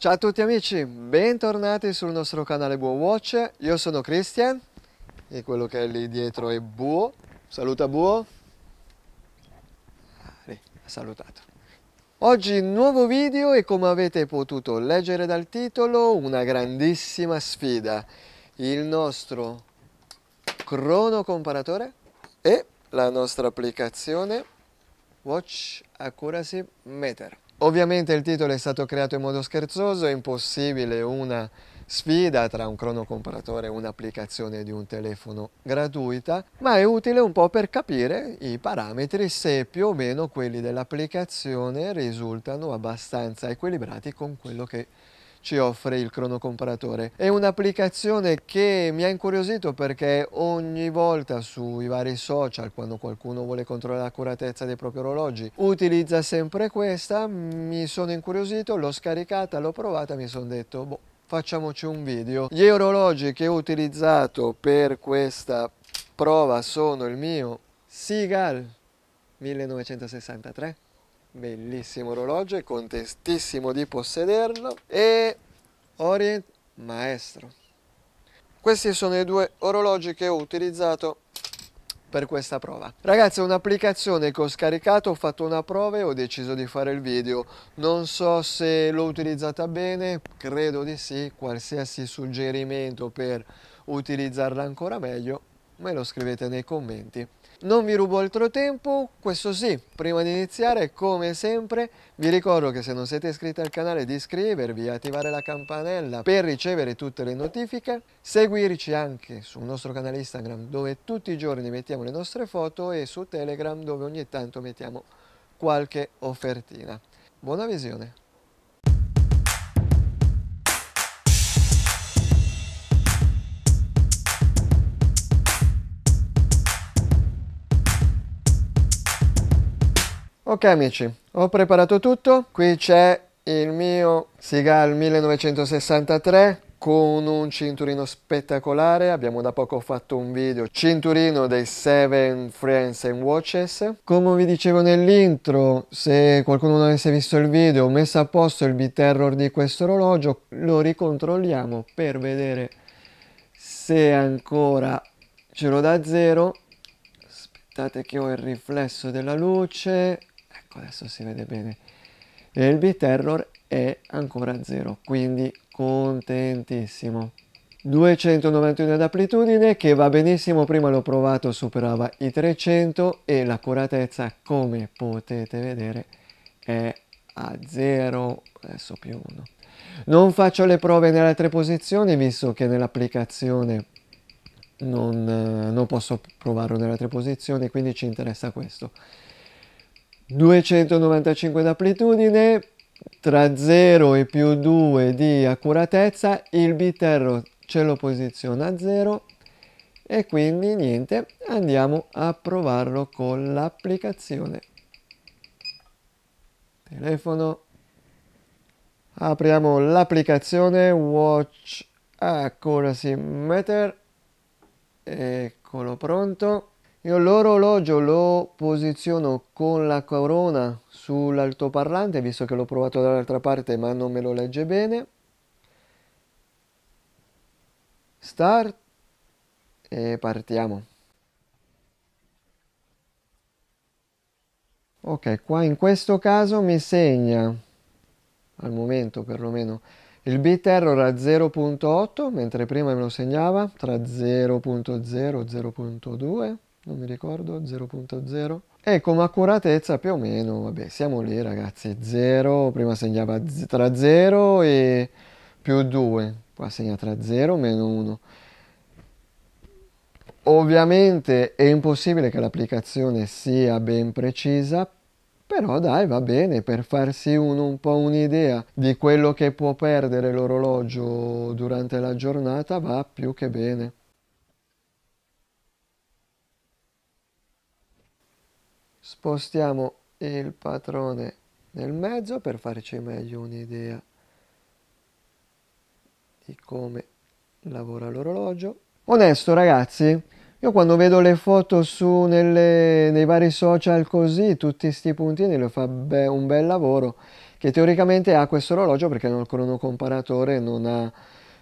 Ciao a tutti amici, bentornati sul nostro canale Buo Watch, io sono Christian e quello che è lì dietro è Buo, saluta Buo, lì, ha salutato. Oggi nuovo video e come avete potuto leggere dal titolo una grandissima sfida, il nostro crono comparatore e la nostra applicazione Watch Accuracy Meter. Ovviamente il titolo è stato creato in modo scherzoso, è impossibile una sfida tra un cronocomparatore e un'applicazione di un telefono gratuita, ma è utile un po' per capire i parametri se più o meno quelli dell'applicazione risultano abbastanza equilibrati con quello che ci offre il cronocomparatore. È un'applicazione che mi ha incuriosito perché ogni volta sui vari social, quando qualcuno vuole controllare l'accuratezza dei propri orologi, utilizza sempre questa, mi sono incuriosito, l'ho scaricata, l'ho provata, mi sono detto, boh, facciamoci un video. Gli orologi che ho utilizzato per questa prova sono il mio Seagal 1963 bellissimo orologio e contentissimo di possederlo e Orient Maestro questi sono i due orologi che ho utilizzato per questa prova. Ragazzi è un'applicazione che ho scaricato, ho fatto una prova e ho deciso di fare il video. Non so se l'ho utilizzata bene, credo di sì, qualsiasi suggerimento per utilizzarla ancora meglio me lo scrivete nei commenti. Non vi rubo altro tempo, questo sì, prima di iniziare come sempre vi ricordo che se non siete iscritti al canale di iscrivervi e attivare la campanella per ricevere tutte le notifiche, seguirci anche sul nostro canale Instagram dove tutti i giorni mettiamo le nostre foto e su Telegram dove ogni tanto mettiamo qualche offertina. Buona visione! Ok amici, ho preparato tutto, qui c'è il mio Seagal 1963 con un cinturino spettacolare, abbiamo da poco fatto un video cinturino dei 7 Friends and Watches. Come vi dicevo nell'intro, se qualcuno non avesse visto il video, ho messo a posto il B-Terror di questo orologio, lo ricontrolliamo per vedere se ancora ce l'ho da zero. Aspettate che ho il riflesso della luce, ecco adesso si vede bene e il bit error è ancora 0 quindi contentissimo 291 d'amplitudine che va benissimo, prima l'ho provato superava i 300 e l'accuratezza come potete vedere è a 0, adesso più 1. Non faccio le prove nelle altre posizioni visto che nell'applicazione non, eh, non posso provarlo nelle altre posizioni quindi ci interessa questo. 295 d'amplitudine, tra 0 e più 2 di accuratezza, il biterro ce lo posiziona a 0 e quindi niente, andiamo a provarlo con l'applicazione. Telefono, apriamo l'applicazione Watch Accuracy Meter, eccolo pronto io l'orologio lo posiziono con la corona sull'altoparlante, visto che l'ho provato dall'altra parte ma non me lo legge bene. Start e partiamo. Ok, qua in questo caso mi segna, al momento perlomeno, il bit error a 0.8, mentre prima me lo segnava tra 0.0 e 0.2 non mi ricordo, 0.0. E come accuratezza più o meno, vabbè, siamo lì ragazzi, 0, prima segnava tra 0 e più 2, qua segna tra 0 e meno 1. Ovviamente è impossibile che l'applicazione sia ben precisa, però dai va bene per farsi uno un po' un'idea di quello che può perdere l'orologio durante la giornata va più che bene. spostiamo il patrone nel mezzo per farci meglio un'idea di come lavora l'orologio. Onesto ragazzi, io quando vedo le foto su nelle, nei vari social così, tutti questi puntini, lo fa be un bel lavoro, che teoricamente ha questo orologio perché non ha il cronocomparatore non ha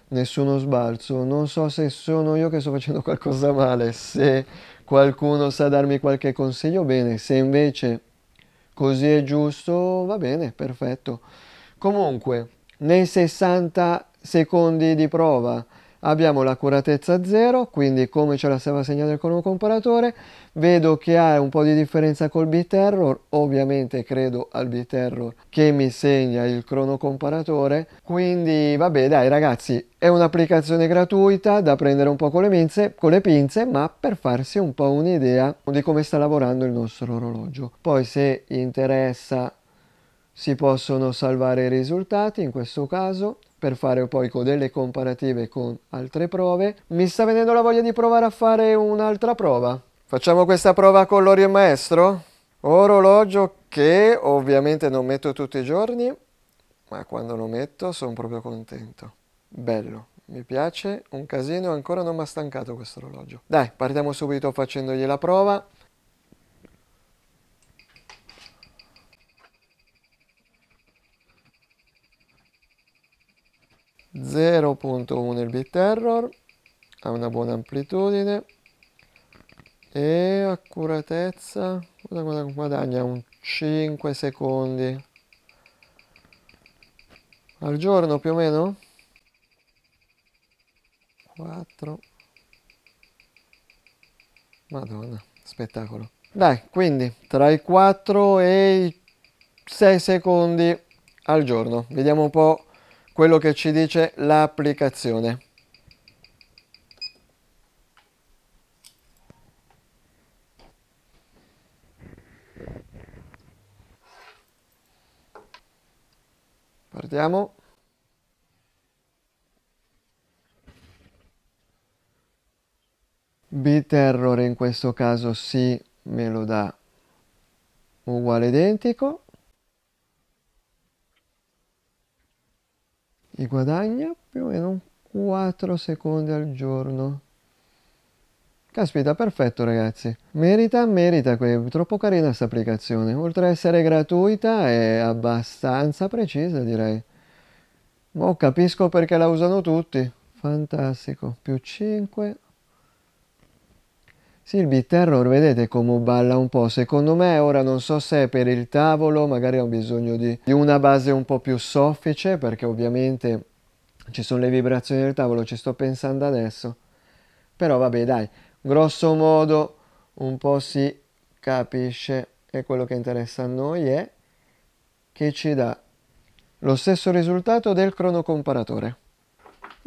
nessuno sbalzo. Non so se sono io che sto facendo qualcosa male, se qualcuno sa darmi qualche consiglio, bene, se invece così è giusto, va bene, perfetto. Comunque, nei 60 secondi di prova, abbiamo l'accuratezza 0, quindi come ce la stava segnando il colombo comparatore, vedo che ha un po' di differenza col bit error, ovviamente credo al bit error che mi segna il crono comparatore, quindi vabbè dai ragazzi, è un'applicazione gratuita da prendere un po' con le, minze, con le pinze, ma per farsi un po' un'idea di come sta lavorando il nostro orologio. Poi se interessa si possono salvare i risultati in questo caso per fare poi delle comparative con altre prove. Mi sta venendo la voglia di provare a fare un'altra prova. Facciamo questa prova con l'orio maestro? Orologio che ovviamente non metto tutti i giorni, ma quando lo metto sono proprio contento. Bello, mi piace, un casino, ancora non mi ha stancato questo orologio. Dai, partiamo subito facendogli la prova. 0.1 il bit error ha una buona amplitudine e accuratezza guadagna un 5 secondi al giorno più o meno 4 madonna spettacolo dai quindi tra i 4 e i 6 secondi al giorno vediamo un po' quello che ci dice l'applicazione. Partiamo. b in questo caso sì me lo dà uguale identico e guadagna più o meno 4 secondi al giorno. Caspita, perfetto ragazzi. Merita, merita, è troppo carina questa applicazione. Oltre a essere gratuita è abbastanza precisa direi. Oh, capisco perché la usano tutti. Fantastico. Più 5, Silvi Terror, vedete come balla un po', secondo me ora non so se è per il tavolo, magari ho bisogno di, di una base un po' più soffice, perché ovviamente ci sono le vibrazioni del tavolo, ci sto pensando adesso, però vabbè dai, grosso modo un po' si capisce e quello che interessa a noi è che ci dà lo stesso risultato del cronocomparatore.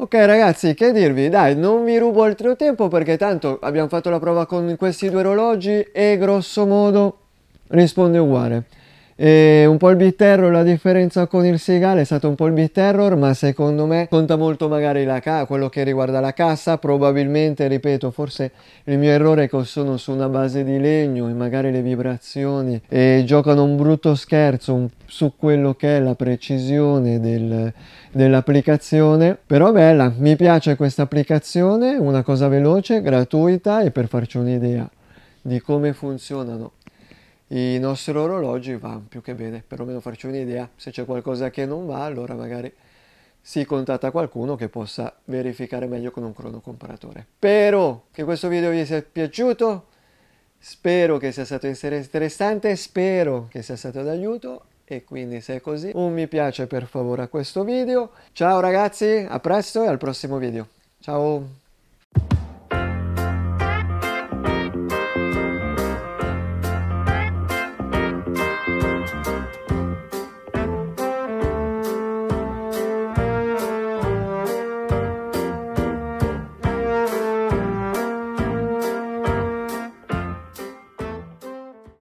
Ok ragazzi, che dirvi? Dai, non vi rubo altro tempo perché tanto abbiamo fatto la prova con questi due orologi e grosso modo risponde uguale. E un po' il beat terror, la differenza con il Seagal è stato un po' il beat terror, ma secondo me conta molto magari la ca- quello che riguarda la cassa. Probabilmente, ripeto, forse il mio errore è che sono su una base di legno e magari le vibrazioni e giocano un brutto scherzo su quello che è la precisione del- dell'applicazione. Però bella, mi piace questa applicazione, una cosa veloce, gratuita e per farci un'idea di come funzionano i nostri orologi vanno più che bene, perlomeno farci un'idea, se c'è qualcosa che non va allora magari si contatta qualcuno che possa verificare meglio con un cronocomparatore. Spero che questo video vi sia piaciuto, spero che sia stato interessante, spero che sia stato d'aiuto e quindi se è così un mi piace per favore a questo video. Ciao ragazzi, a presto e al prossimo video. Ciao!